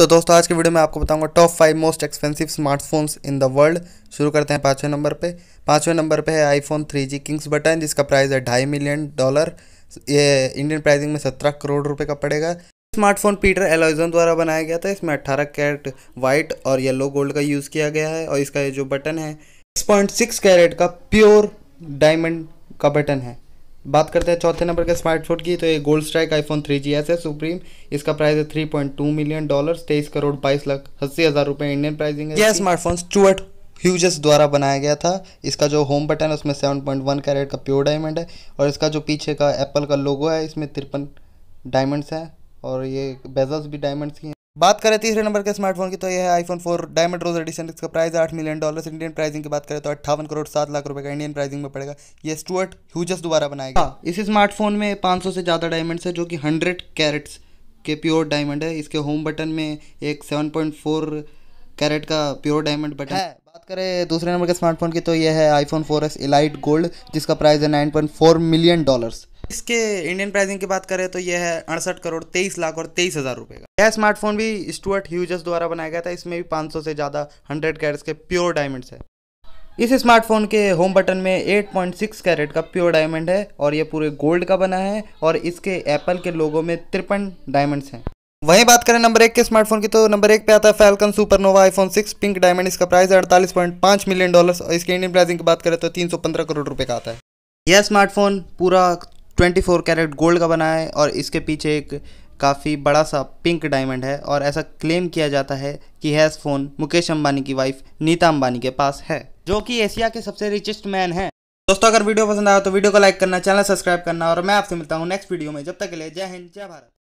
तो दोस्तों आज के वीडियो में आपको बताऊंगा top five most expensive smartphones in the world शुरू करते हैं पाँचवें नंबर पे पाँचवें नंबर पे है iPhone three G kings button जिसका प्राइस है ढाई मिलियन डॉलर ये इंडियन प्राइसिंग में सत्रह करोड़ रुपए का पड़ेगा स्मार्टफोन पीटर एलोइजन द्वारा बनाया गया था इसमें अट्ठारह कैरेट वाइट और येलो गोल्ड का यूज़ किया गया है और इसका ये जो बटन है सिक्स पॉइंट सिक्स कैरेट का प्योर डायमंड का बटन है बात करते हैं चौथे नंबर के स्मार्टफोन की तो ये gold strike iPhone three G S है सुप्रीम इसका प्राइस है three point two million dollar तेईस करोड़ बाईस लाख अस्सी हज़ार रुपये इंडियन प्राइसिंग है यह स्मार्टफोन स्टूअर्ट ह्यूजस द्वारा बनाया गया था इसका जो होम बटन है उसमें सेवन पॉइंट वन कैरेट का प्योर डायमंड है और इसका जो पीछे का एप्पल का लोगो है इसमें तिरपन डायमंड्स हैं और ये बेजल्स भी डायमंड्स की हैं बात करें तीसरे नंबर के स्मार्टफोन की तो यह है iPhone four diamond rose edition इसका प्राइस आठ मिलियन डॉलर्स इंडियन प्राइसिंग की बात करें तो अट्ठावन करोड़ सात लाख रुपए का इंडियन प्राइसिंग में पड़ेगा ये स्टूअर्ट ह्यूजस द्वारा बनाएगा हाँ इस स्मार्टफोन में पाँच से ज़्यादा डायमंड्स है जो कि हंड्रेड कैरेट्स के प्योर डायमंड है इसके होम बटन में एक सेवन पॉइंट फोर कैरेट का प्योर डायमंड बटन है बात करें दूसरे नंबर के स्मार्टफोन की तो यह है iPhone four S elite gold जिसका प्राइस है nine point four million dollars इसके इंडियन प्राइसिंग की बात करें तो यह है अड़सठ करोड़ तेईस लाख और तेईस हज़ार रुपए का यह स्मार्टफोन भी स्टूअर्ट ह्यूजस द्वारा बनाया गया था इसमें भी 500 से ज़्यादा 100 कैरेट के प्योर डायमंड है इस स्मार्टफोन के होम बटन में 8.6 कैरेट का प्योर डायमंड है और यह पूरे गोल्ड का बना है और इसके एप्पल के लोगों में तिरपन डायमंड हैं वहीं बात करें नंबर एक के स्मार्टफोन की तो नंबर एक पे आता है Falcon supernova iPhone 6 pink diamond इसका प्राइस है अड़तालीस पॉइंट पाँच मिलियन डॉलर और इसके इंडियन प्राइसिंग की बात करें तो तीन करोड़ रुपए का आता है यह स्मार्टफोन पूरा ट्वेंटी फोर कैरेट गोल्ड का बना है और इसके पीछे एक काफ़ी बड़ा सा पिंक डायमंड है और ऐसा क्लेम किया जाता है कि हैज़ फ़ोन मुकेश अंबानी की वाइफ नीता अंबानी के पास है जो कि एशिया के सबसे रिचेस्ट मैन है दोस्तों अगर वीडियो पसंद आया तो वीडियो को लाइक करना चैनल सब्सक्राइब करना और मैं आपसे मिलता हूँ नेक्स्ट वीडियो में जब तक के लिए जय हिंद जय भारत